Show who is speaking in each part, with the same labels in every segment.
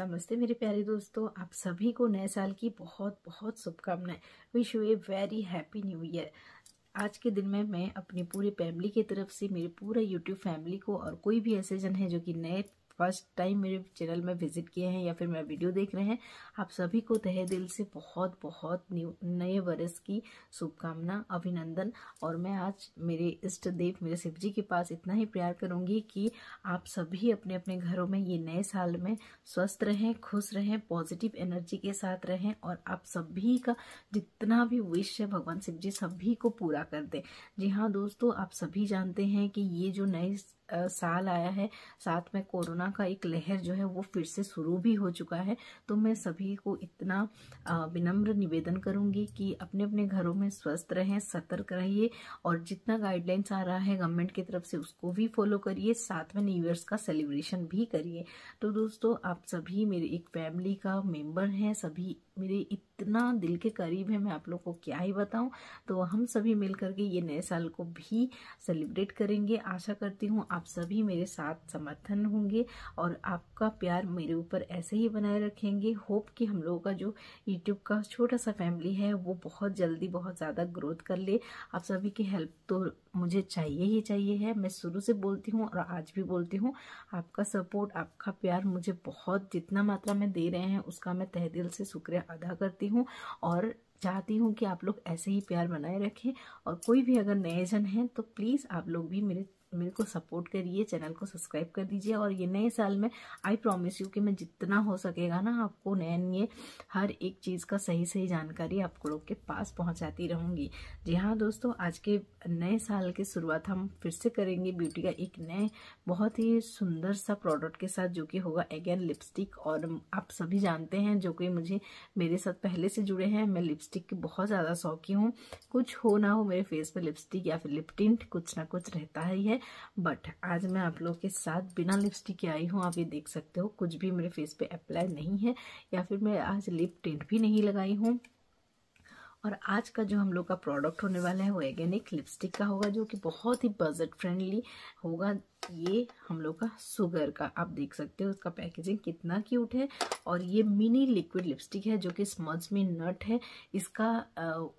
Speaker 1: नमस्ते मेरे प्यारे दोस्तों आप सभी को नए साल की बहुत बहुत शुभकामनाएं wish you a very happy new year आज के दिन में मैं अपनी पूरी फैमिली की तरफ से मेरे पूरा यूट्यूब फैमिली को और कोई भी ऐसे जन है जो कि नए फर्स्ट टाइम मेरे चैनल में विजिट किए हैं या फिर मेरा वीडियो देख रहे हैं आप सभी को तहे दिल से बहुत बहुत नए वर्ष की शुभकामना अभिनंदन और मैं आज मेरे इष्ट देव मेरे शिव जी के पास इतना ही प्यार करूंगी कि आप सभी अपने अपने घरों में ये नए साल में स्वस्थ रहें खुश रहें पॉजिटिव एनर्जी के साथ रहें और आप सभी का जितना भी विश है भगवान शिव जी सभी को पूरा कर दें जी हाँ दोस्तों आप सभी जानते हैं कि ये जो नए साल आया है साथ में कोरोना का एक लहर जो है वो फिर से शुरू भी हो चुका है तो मैं सभी को इतना विनम्र निवेदन करूंगी कि अपने अपने घरों में स्वस्थ रहें सतर्क रहिए और जितना गाइडलाइंस आ रहा है गवर्नमेंट की तरफ से उसको भी फॉलो करिए साथ में न्यू ईयर्स का सेलिब्रेशन भी करिए तो दोस्तों आप सभी मेरे एक फैमिली का मेम्बर हैं सभी मेरे इतना दिल के करीब है मैं आप लोग को क्या ही बताऊं तो हम सभी मिल करके ये नए साल को भी सेलिब्रेट करेंगे आशा करती हूँ आप सभी मेरे साथ समर्थन होंगे और आपका प्यार मेरे ऊपर ऐसे ही बनाए रखेंगे होप कि हम लोगों का जो यूट्यूब का छोटा सा फैमिली है वो बहुत जल्दी बहुत ज़्यादा ग्रोथ कर ले आप सभी की हेल्प तो मुझे चाहिए ही चाहिए है मैं शुरू से बोलती हूँ और आज भी बोलती हूँ आपका सपोर्ट आपका प्यार मुझे बहुत जितना मात्रा में दे रहे हैं उसका मैं तह दिल से शुक्रिया अदा करती हूँ और चाहती हूँ कि आप लोग ऐसे ही प्यार बनाए रखें और कोई भी अगर नए जन हैं तो प्लीज़ आप लोग भी मेरे मेरे को सपोर्ट करिए चैनल को सब्सक्राइब कर दीजिए और ये नए साल में आई प्रॉमिस यू कि मैं जितना हो सकेगा ना आपको नए नए हर एक चीज़ का सही सही जानकारी आप लोग के पास पहुंचाती रहूँगी जी हाँ दोस्तों आज के नए साल की शुरुआत हम फिर से करेंगे ब्यूटी का एक नए बहुत ही सुंदर सा प्रोडक्ट के साथ जो कि होगा अगेन लिपस्टिक और आप सभी जानते हैं जो कि मुझे मेरे साथ पहले से जुड़े हैं मैं लिपस्टिक की बहुत ज़्यादा शौकी हूँ कुछ हो ना हो मेरे फेस पर लिपस्टिक या फिर लिप टिंट कुछ ना कुछ रहता ही है है बट आज मैं आप लोगों के साथ बिना लिपस्टिक के आई हूँ आप ये देख सकते हो कुछ भी मेरे फेस पे अप्लाई नहीं है या फिर मैं आज लिप टेंट भी नहीं लगाई हूँ और आज का जो हम लोग का प्रोडक्ट होने वाला है वो एगेनिक लिपस्टिक का होगा जो कि बहुत ही बजट फ्रेंडली होगा ये हम लोग का सुगर का आप देख सकते हो उसका पैकेजिंग कितना क्यूट है और ये मिनी लिक्विड लिपस्टिक है जो कि स्मज में नट है इसका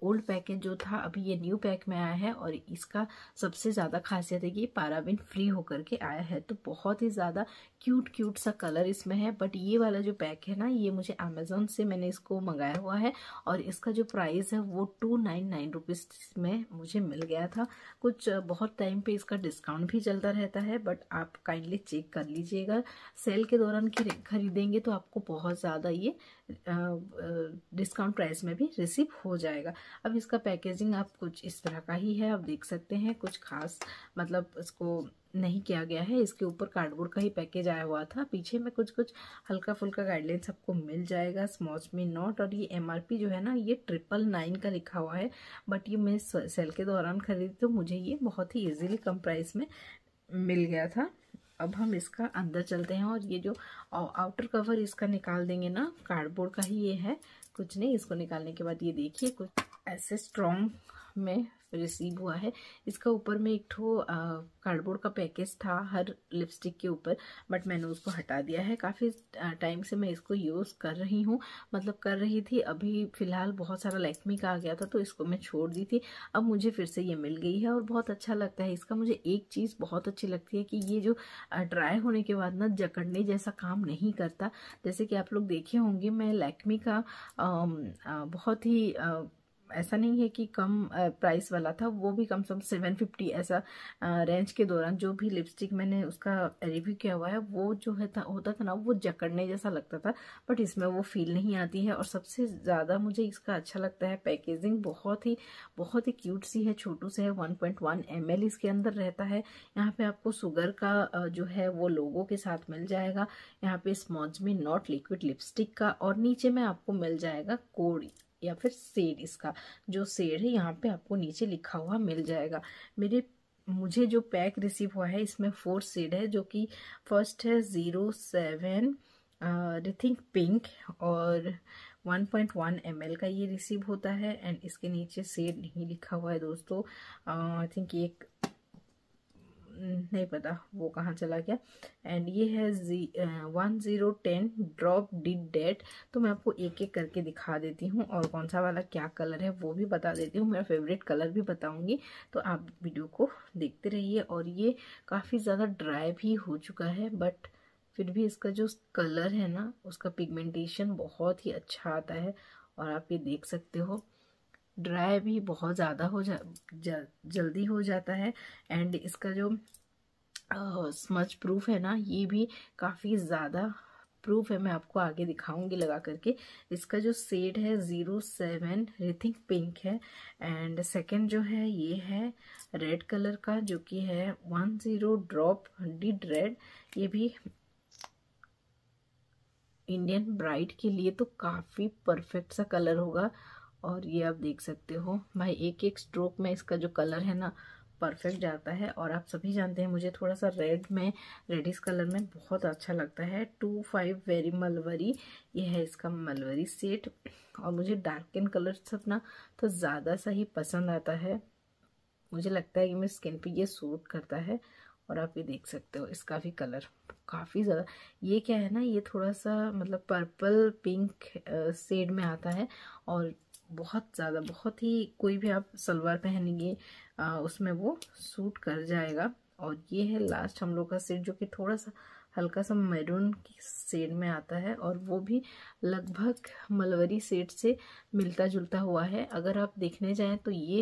Speaker 1: ओल्ड पैकेज जो था अभी ये न्यू पैक में आया है और इसका सबसे ज़्यादा खासियत है कि पाराबिन फ्री होकर के आया है तो बहुत ही ज़्यादा क्यूट क्यूट सा कलर इसमें है बट ये वाला जो पैक है ना ये मुझे अमेजोन से मैंने इसको मंगाया हुआ है और इसका जो प्राइस है वो टू नाइन नाइन रुपीज़ में मुझे मिल गया था कुछ बहुत टाइम पर इसका डिस्काउंट भी चलता रहता है है बट आप काइंडली चेक कर लीजिएगा सेल के दौरान खरीदेंगे तो आपको बहुत ज़्यादा ये डिस्काउंट प्राइस में भी रिसीव हो जाएगा अब इसका पैकेजिंग आप कुछ इस तरह का ही है आप देख सकते हैं कुछ खास मतलब इसको नहीं किया गया है इसके ऊपर कार्डबोर्ड का ही पैकेज आया हुआ था पीछे में कुछ कुछ हल्का फुल्का गाइडलाइंस आपको मिल जाएगा स्मॉच में नॉट और ये एमआरपी जो है ना ये ट्रिपल नाइन का लिखा हुआ है बट ये मैं सेल के दौरान खरीदी तो मुझे ये बहुत ही इजीली कम प्राइस में मिल गया था अब हम इसका अंदर चलते हैं और ये जो आउटर कवर इसका निकाल देंगे ना कार्डबोर्ड का ही ये है कुछ नहीं इसको निकालने के बाद ये देखिए कुछ ऐसे स्ट्रॉन्ग में रिसीव हुआ है इसका ऊपर में एक ठो कार्डबोर्ड का पैकेज था हर लिपस्टिक के ऊपर बट मैंने उसको हटा दिया है काफ़ी टाइम से मैं इसको यूज़ कर रही हूँ मतलब कर रही थी अभी फ़िलहाल बहुत सारा लैक्मी का आ गया था तो इसको मैं छोड़ दी थी अब मुझे फिर से ये मिल गई है और बहुत अच्छा लगता है इसका मुझे एक चीज़ बहुत अच्छी लगती है कि ये जो ड्राई होने के बाद ना जकड़ने जैसा काम नहीं करता जैसे कि आप लोग देखे होंगे मैं लैक्मी का आ, आ, बहुत ही आ, ऐसा नहीं है कि कम प्राइस वाला था वो भी कम से कम सेवन फिफ्टी ऐसा रेंज के दौरान जो भी लिपस्टिक मैंने उसका रिव्यू किया हुआ है वो जो है था होता था ना वो जकड़ने जैसा लगता था बट इसमें वो फील नहीं आती है और सबसे ज़्यादा मुझे इसका अच्छा लगता है पैकेजिंग बहुत ही बहुत ही क्यूट सी है छोटू से है one point one M L इसके अंदर रहता है यहाँ पर आपको सुगर का जो है वो लोगों के साथ मिल जाएगा यहाँ पे स्मॉज में नॉट लिक्विड लिपस्टिक का और नीचे में आपको मिल जाएगा कोड़ी या फिर सेड इसका जो सेड है यहाँ पे आपको नीचे लिखा हुआ मिल जाएगा मेरे मुझे जो पैक रिसीव हुआ है इसमें फोर सेड है जो कि फर्स्ट है zero seven I think pink और 1.1 ml का ये रिसीव होता है एंड इसके नीचे सेड नहीं लिखा हुआ है दोस्तों आई थिंक एक नहीं पता वो कहाँ चला गया एंड ये है G one zero ten drop dead date तो मैं आपको एक एक करके दिखा देती हूँ और कौन सा वाला क्या कलर है वो भी बता देती हूँ मेरा फेवरेट कलर भी बताऊँगी तो आप वीडियो को देखते रहिए और ये काफ़ी ज़्यादा ड्राई भी हो चुका है बट फिर भी इसका जो कलर है ना उसका पिगमेंटेशन बहुत ही अच्छा आता है और आप ये देख सकते हो ड्राई भी बहुत ज़्यादा हो जा, जा जल्दी हो जाता है एंड इसका जो स्मच प्रूफ है ना ये भी काफ़ी ज़्यादा प्रूफ है मैं आपको आगे दिखाऊंगी लगा करके इसका जो सेड है zero seven I think pink है एंड सेकंड जो है ये है रेड कलर का जो कि है one zero drop dead red ये भी इंडियन ब्राइड के लिए तो काफ़ी परफेक्ट सा कलर होगा और ये आप देख सकते हो भाई एक एक स्ट्रोक में इसका जो कलर है ना परफेक्ट जाता है और आप सभी जानते हैं मुझे थोड़ा सा रेड में रेडिस कलर में बहुत अच्छा लगता है टू फाइव वेरी मलवरी ये है इसका मलवरी सेट और मुझे डार्क एंड कलर सब ना तो ज़्यादा सा ही पसंद आता है मुझे लगता है कि मेरे स्किन पे ये सूट करता है और आप ये देख सकते हो इसका भी कलर काफ़ी ज़्यादा ये क्या है ना ये थोड़ा सा मतलब पर्पल पिंक सेड में आता है और बहुत ज़्यादा बहुत ही कोई भी आप सलवार पहनेंगे उसमें वो सूट कर जाएगा और ये है लास्ट हम लोग का सेट जो कि थोड़ा सा हल्का सा मैरून की सेड में आता है और वो भी लगभग मलवरी सेट से मिलता जुलता हुआ है अगर आप देखने जाएं तो ये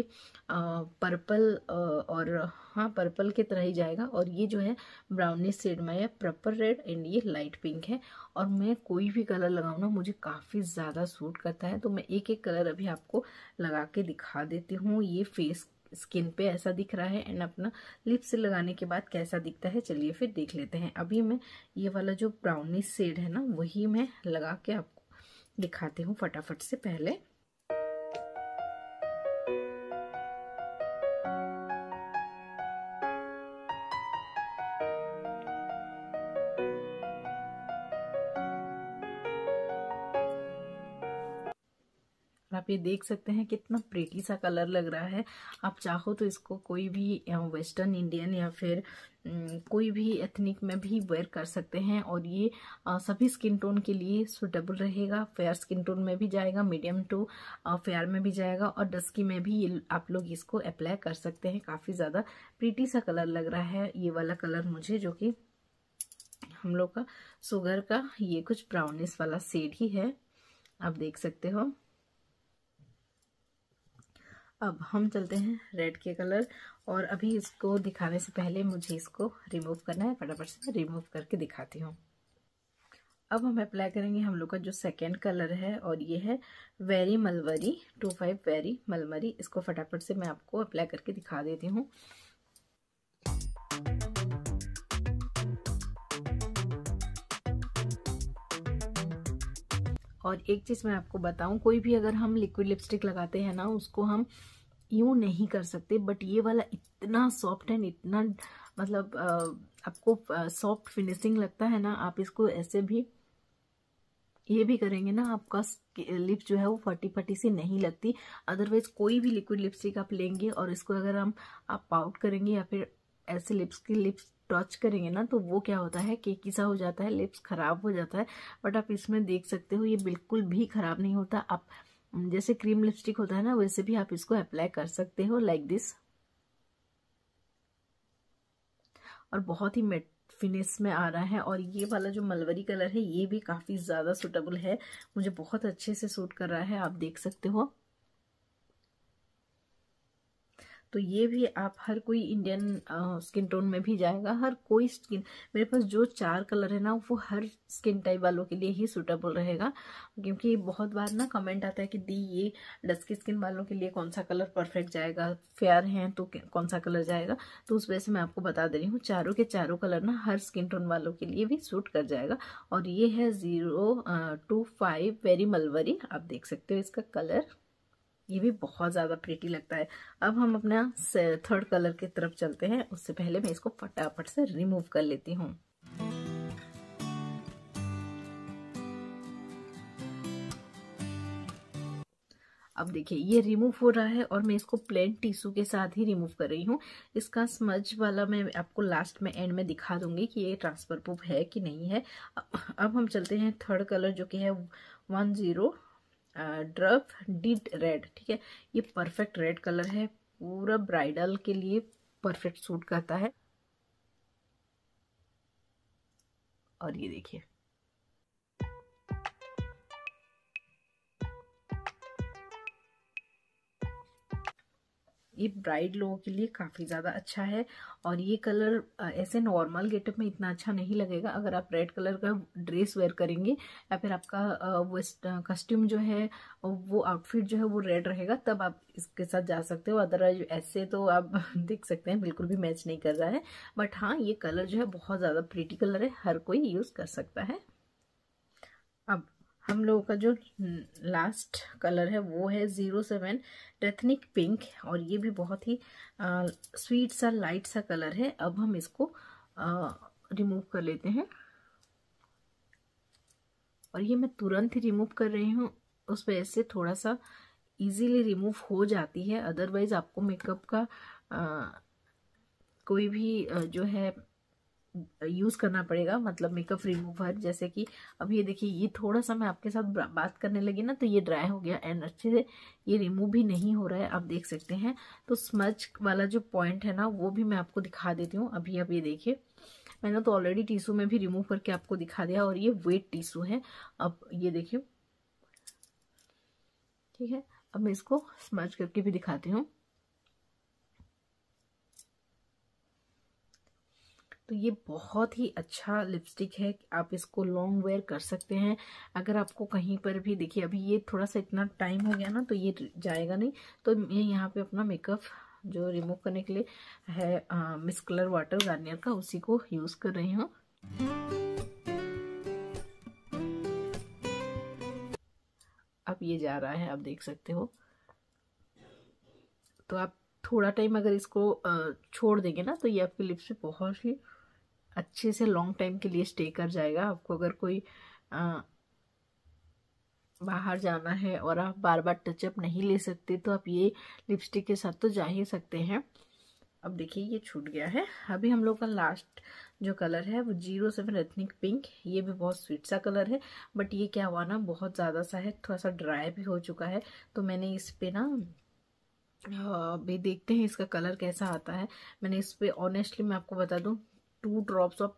Speaker 1: आ, पर्पल आ, और हाँ पर्पल की तरह ही जाएगा और ये जो है ब्राउनी सेड में है प्रॉपर रेड एंड ये लाइट पिंक है और मैं कोई भी कलर लगाऊँ ना मुझे काफ़ी ज़्यादा सूट करता है तो मैं एक एक कलर अभी आपको लगा के दिखा देती हूँ ये फेस स्किन पे ऐसा दिख रहा है एंड अपना लिप्स लगाने के बाद कैसा दिखता है चलिए फिर देख लेते हैं अभी मैं ये वाला जो ब्राउनिश सेड है ना वही मैं लगा के आपको दिखाती हूँ फटाफट से पहले आप ये देख सकते हैं कितना प्रेटी सा कलर लग रहा है आप चाहो तो इसको कोई भी वेस्टर्न इंडियन या फिर कोई भी एथनिक में भी वेयर कर सकते हैं और ये सभी स्किन टोन के लिए सुटेबल रहेगा फेयर स्किन टोन में भी जाएगा मीडियम टू फेयर में भी जाएगा और डस्की में भी आप लोग इसको अप्लाई कर सकते हैं काफ़ी ज़्यादा प्रीटी सा कलर लग रहा है ये वाला कलर मुझे जो कि हम लोग का सुगर का ये कुछ ब्राउनिस वाला सेड ही है आप देख सकते हो अब हम चलते हैं रेड के कलर और अभी इसको दिखाने से पहले मुझे इसको रिमूव करना है फटाफट से रिमूव करके दिखाती हूँ अब हम अप्लाई करेंगे हम लोग का जो सेकेंड कलर है और ये है very mulberry two five very mulberry इसको फटाफट से मैं आपको अप्लाई करके दिखा देती हूँ और एक चीज़ मैं आपको बताऊं कोई भी अगर हम लिक्विड लिपस्टिक लगाते हैं ना उसको हम यूँ नहीं कर सकते बट ये वाला इतना सॉफ्ट एंड इतना मतलब आपको सॉफ्ट फिनिशिंग लगता है ना आप इसको ऐसे भी ये भी करेंगे ना आपका लिप जो है वो फटी फटी से नहीं लगती अदरवाइज कोई भी लिक्विड लिपस्टिक आप लेंगे और इसको अगर हम आप पाउट करेंगे या फिर ऐसे लिप्स की लिप्स टच करेंगे ना तो वो क्या होता है केकी सा हो जाता है लिप्स ख़राब हो जाता है बट आप इसमें देख सकते हो ये बिल्कुल भी ख़राब नहीं होता आप जैसे क्रीम लिपस्टिक होता है ना वैसे भी आप इसको अप्लाई कर सकते हो लाइक like दिस और बहुत ही मेट फिनिश में आ रहा है और ये वाला जो मलवरी कलर है ये भी काफ़ी ज़्यादा सूटेबल है मुझे बहुत अच्छे से सूट कर रहा है आप देख सकते हो तो ये भी आप हर कोई इंडियन स्किन टोन में भी जाएगा हर कोई स्किन मेरे पास जो चार कलर है ना वो हर स्किन टाइप वालों के लिए ही सूटेबल रहेगा क्योंकि बहुत बार ना कमेंट आता है कि दी ये डस्की स्किन वालों के लिए कौन सा कलर परफेक्ट जाएगा फेयर हैं तो कौन सा कलर जाएगा तो उस वजह से मैं आपको बता दे रही हूँ चारों के चारों कलर ना हर स्किन टोन वालों के लिए भी सूट कर जाएगा और ये है zero two five very mulberry आप देख सकते हो इसका कलर ये भी बहुत ज़्यादा प्रीटी लगता है अब हम अपना थर्ड कलर की तरफ चलते हैं उससे पहले मैं इसको फटाफट से रिमूव कर लेती हूँ अब देखिए ये रिमूव हो रहा है और मैं इसको प्लेन टिश्यू के साथ ही रिमूव कर रही हूँ इसका स्मज वाला मैं आपको लास्ट में एंड में दिखा दूंगी कि ये ट्रांसफर प्रूफ है कि नहीं है अब हम चलते हैं थर्ड कलर जो कि है one zero drop dead red ठीक है ये परफेक्ट रेड कलर है पूरा ब्राइडल के लिए परफेक्ट सूट करता है और ये देखिए ये ब्राइड लोगों के लिए काफ़ी ज़्यादा अच्छा है और ये कलर ऐसे नॉर्मल गेटअप में इतना अच्छा नहीं लगेगा अगर आप रेड कलर का ड्रेस वेयर करेंगे या फिर आपका वेस्ट कस्ट्यूम जो है वो आउटफिट जो है वो रेड रहेगा तब आप इसके साथ जा सकते हो अदरवाइज ऐसे तो आप देख सकते हैं बिल्कुल भी मैच नहीं कर रहा है बट हाँ ये कलर जो है बहुत ज़्यादा प्रिटी कलर है हर कोई यूज़ कर सकता है अब हम लोगों का जो लास्ट हम्म, कलर है वो है ज़ीरो सेवन टेथनिक पिंक और ये भी बहुत ही आ, स्वीट सा लाइट सा कलर है अब हम इसको रिमूव कर लेते हैं और ये मैं तुरंत ही रिमूव कर रही हूँ उस वजह से थोड़ा सा इजीली रिमूव हो जाती है अदरवाइज़ आपको मेकअप का आ, कोई भी जो है यूज़ करना पड़ेगा मतलब मेकअप रिमूवर जैसे कि अब ये देखिए ये थोड़ा सा मैं आपके साथ बात करने लगी ना तो ये ड्राई हो गया एंड अच्छे से ये रिमूव भी नहीं हो रहा है आप देख सकते हैं तो स्मच वाला जो पॉइंट है ना वो भी मैं आपको दिखा देती हूँ अभी अब ये देखिए मैंने तो ऑलरेडी टीशू में भी रिमूव करके आपको दिखा दिया और ये वेट टीशू है अब ये देखिए ठीक है अब मैं इसको स्मच करके भी दिखाती हूँ तो ये बहुत ही अच्छा लिपस्टिक है आप इसको लॉन्ग वेयर कर सकते हैं अगर आपको कहीं पर भी देखिए अभी ये थोड़ा सा इतना टाइम हो गया ना तो ये जाएगा नहीं तो मैं यहाँ पे अपना मेकअप जो रिमूव करने के लिए है मिस कलर वाटर गार्नियर का उसी को यूज़ कर रही हूँ अब ये जा रहा है आप देख सकते हो तो आप थोड़ा टाइम अगर इसको छोड़ देंगे ना तो ये आपके लिप्स पे बहुत ही अच्छे से लॉन्ग टाइम के लिए स्टे कर जाएगा आपको अगर कोई आ, बाहर जाना है और आप बार बार टचअप नहीं ले सकते तो आप ये लिपस्टिक के साथ तो जा ही सकते हैं अब देखिए ये छूट गया है अभी हम लोग का लास्ट जो कलर है वो जीरो सेवन एथनिक पिंक ये भी बहुत स्वीट सा कलर है बट ये क्या हुआ ना बहुत ज़्यादा सा है थोड़ा सा ड्राई भी हो चुका है तो मैंने इस पर ना अभी देखते हैं इसका कलर कैसा आता है मैंने इस पर ऑनेस्टली मैं आपको बता दूँ two drops of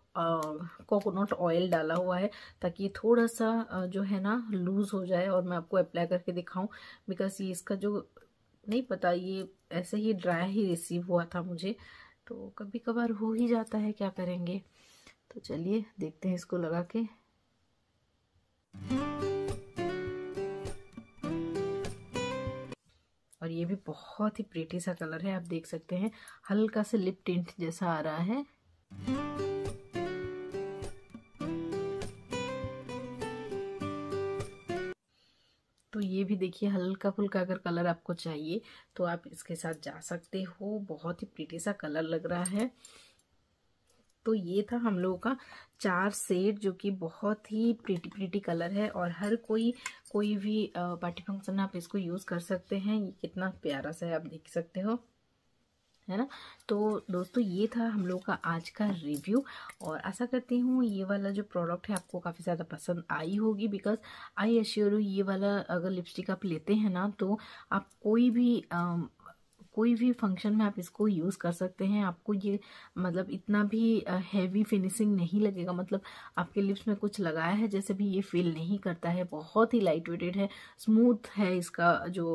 Speaker 1: coconut oil डाला हुआ है ताकि थोड़ा सा uh, जो है ना लूज़ हो जाए और मैं आपको अप्लाई करके दिखाऊं बिकॉज ये इसका जो नहीं पता ये ऐसे ही ड्राई ही रिसीव हुआ था मुझे तो कभी कभार हो ही जाता है क्या करेंगे तो चलिए देखते हैं इसको लगा के और ये भी बहुत ही प्रीटी सा कलर है आप देख सकते हैं हल्का से लिप टिंट जैसा आ रहा है तो ये भी देखिए हल्का फुल्का अगर कलर आपको चाहिए तो आप इसके साथ जा सकते हो बहुत ही प्रीटी सा कलर लग रहा है तो ये था हम लोगों का चार सेट जो कि बहुत ही प्रीटी प्रीटी कलर है और हर कोई कोई भी पार्टी फंक्शन में आप इसको यूज़ कर सकते हैं ये कितना प्यारा सा है आप देख सकते हो है ना तो दोस्तों ये था हम लोग का आज का रिव्यू और आशा करती हूँ ये वाला जो प्रोडक्ट है आपको काफ़ी ज़्यादा पसंद आई होगी बिकॉज आई एश्योर ये वाला अगर लिपस्टिक आप लेते हैं ना तो आप कोई भी कोई भी फंक्शन में आप इसको यूज़ कर सकते हैं आपको ये मतलब इतना भी हैवी फिनिशिंग नहीं लगेगा मतलब आपके लिप्स में कुछ लगाया है जैसे भी ये फील नहीं करता है बहुत ही लाइट वेटेड है स्मूथ है इसका जो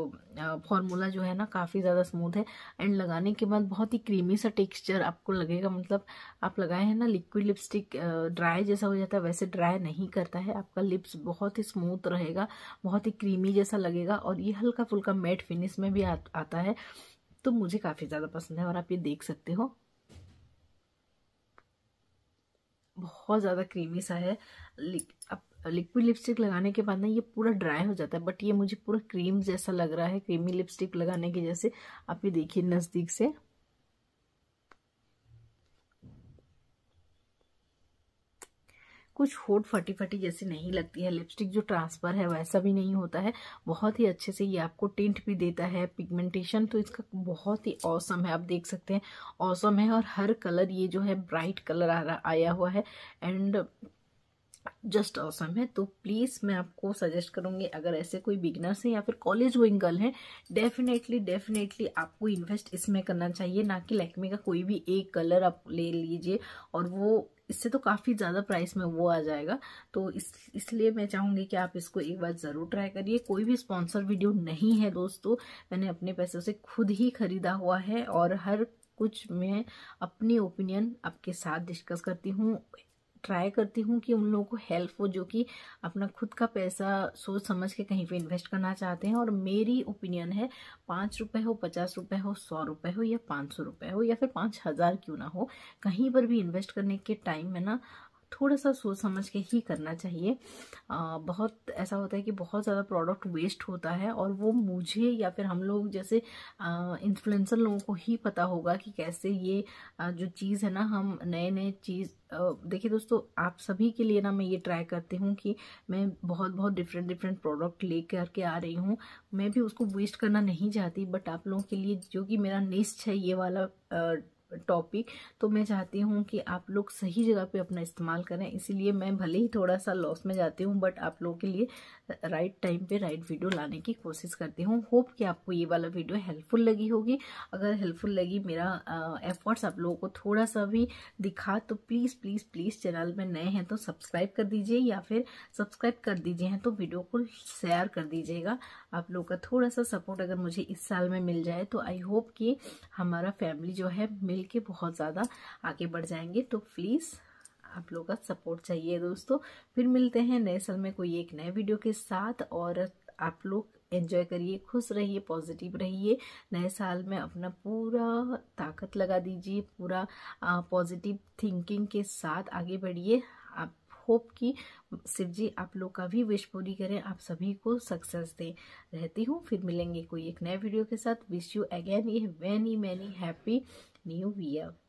Speaker 1: फॉर्मूला जो है ना काफ़ी ज़्यादा स्मूथ है एंड लगाने के बाद बहुत ही क्रीमी सा टेक्स्चर आपको लगेगा मतलब आप लगाए हैं ना लिक्विड लिपस्टिक ड्राई जैसा हो जाता है वैसे ड्राई नहीं करता है आपका लिप्स बहुत ही स्मूथ रहेगा बहुत ही क्रीमी जैसा लगेगा और ये हल्का फुल्का मेट फिनिश में भी आ, आता है तो मुझे काफ़ी ज़्यादा पसंद है और आप ये देख सकते हो बहुत ज़्यादा क्रीमी सा है लिक्विड लिपस्टिक लगाने के बाद ना ये पूरा ड्राई हो जाता है बट ये मुझे पूरा क्रीम जैसा लग रहा है क्रीमी लिपस्टिक लगाने के जैसे आप ये देखिए नज़दीक से कुछ होट फटी फटी जैसी नहीं लगती है लिपस्टिक जो ट्रांसफ़र है वैसा भी नहीं होता है बहुत ही अच्छे से ये आपको टिंट भी देता है पिगमेंटेशन तो इसका बहुत ही औसम है आप देख सकते हैं औसम है और हर कलर ये जो है ब्राइट कलर आ रहा आया हुआ है एंड जस्ट ऑसम awesome है तो प्लीज़ मैं आपको सजेस्ट करूँगी अगर ऐसे कोई बिगनर्स हैं या फिर कॉलेज गोइंग गर्ल है डेफिनेटली डेफिनेटली आपको इन्वेस्ट इसमें करना चाहिए ना कि लैक्मे का कोई भी एक कलर आप ले लीजिए और वो इससे तो काफ़ी ज़्यादा प्राइस में वो आ जाएगा तो इस इसलिए मैं चाहूँगी कि आप इसको एक बार ज़रूर ट्राई करिए कोई भी स्पॉन्सर वीडियो नहीं है दोस्तों मैंने अपने पैसों से खुद ही खरीदा हुआ है और हर कुछ मैं अपनी ओपिनियन आपके साथ डिस्कस करती हूँ ट्राई करती हूँ कि उन लोगों को हेल्प हो जो कि अपना खुद का पैसा सोच समझ के कहीं पे इन्वेस्ट करना चाहते हैं और मेरी ओपिनियन है पाँच रुपये हो पचास रुपये हो सौ रुपये हो या पाँच सौ रुपये हो या फिर पाँच हज़ार क्यों ना हो कहीं पर भी इन्वेस्ट करने के टाइम में ना थोड़ा सा सोच समझ के ही करना चाहिए आ, बहुत ऐसा होता है कि बहुत ज़्यादा प्रोडक्ट वेस्ट होता है और वो मुझे या फिर हम लोग जैसे इन्फ्लुएंसर लोगों को ही पता होगा कि कैसे ये आ, जो चीज़ है ना हम नए नए चीज़ देखिए दोस्तों आप सभी के लिए ना मैं ये ट्राई करती हूँ कि मैं बहुत बहुत डिफरेंट डिफरेंट प्रोडक्ट ले करके आ रही हूँ मैं भी उसको वेस्ट करना नहीं चाहती बट आप लोगों के लिए जो कि मेरा निश्च है ये वाला टॉपिक तो मैं चाहती हूँ कि आप लोग सही जगह पे अपना इस्तेमाल करें इसीलिए मैं भले ही थोड़ा सा लॉस में जाती हूँ बट आप लोगों के लिए राइट टाइम पे राइट वीडियो लाने की कोशिश करती हूँ होप कि आपको ये वाला वीडियो हेल्पफुल लगी होगी अगर हेल्पफुल लगी मेरा एफर्ट्स आप लोगों को थोड़ा सा भी दिखा तो प्लीज़ प्लीज़ प्लीज़ चैनल में नए हैं तो सब्सक्राइब कर दीजिए या फिर सब्सक्राइब कर दीजिए हैं तो वीडियो को शेयर कर दीजिएगा आप लोगों का थोड़ा सा सपोर्ट अगर मुझे इस साल में मिल जाए तो आई होप कि हमारा फैमिली जो है मिल के बहुत ज़्यादा आगे बढ़ जाएंगे तो प्लीज़ आप लोग का सपोर्ट चाहिए दोस्तों फिर मिलते हैं नए साल में कोई एक नए वीडियो के साथ और आप लोग एंजॉय करिए खुश रहिए पॉजिटिव रहिए नए साल में अपना पूरा ताकत लगा दीजिए पूरा पॉजिटिव थिंकिंग के साथ आगे बढ़िए आप होप कि शिव जी आप लोग का भी विश पूरी करें आप सभी को सक्सेस दें रहती हूँ फिर मिलेंगे कोई एक नए वीडियो के साथ wish you again a very many happy new year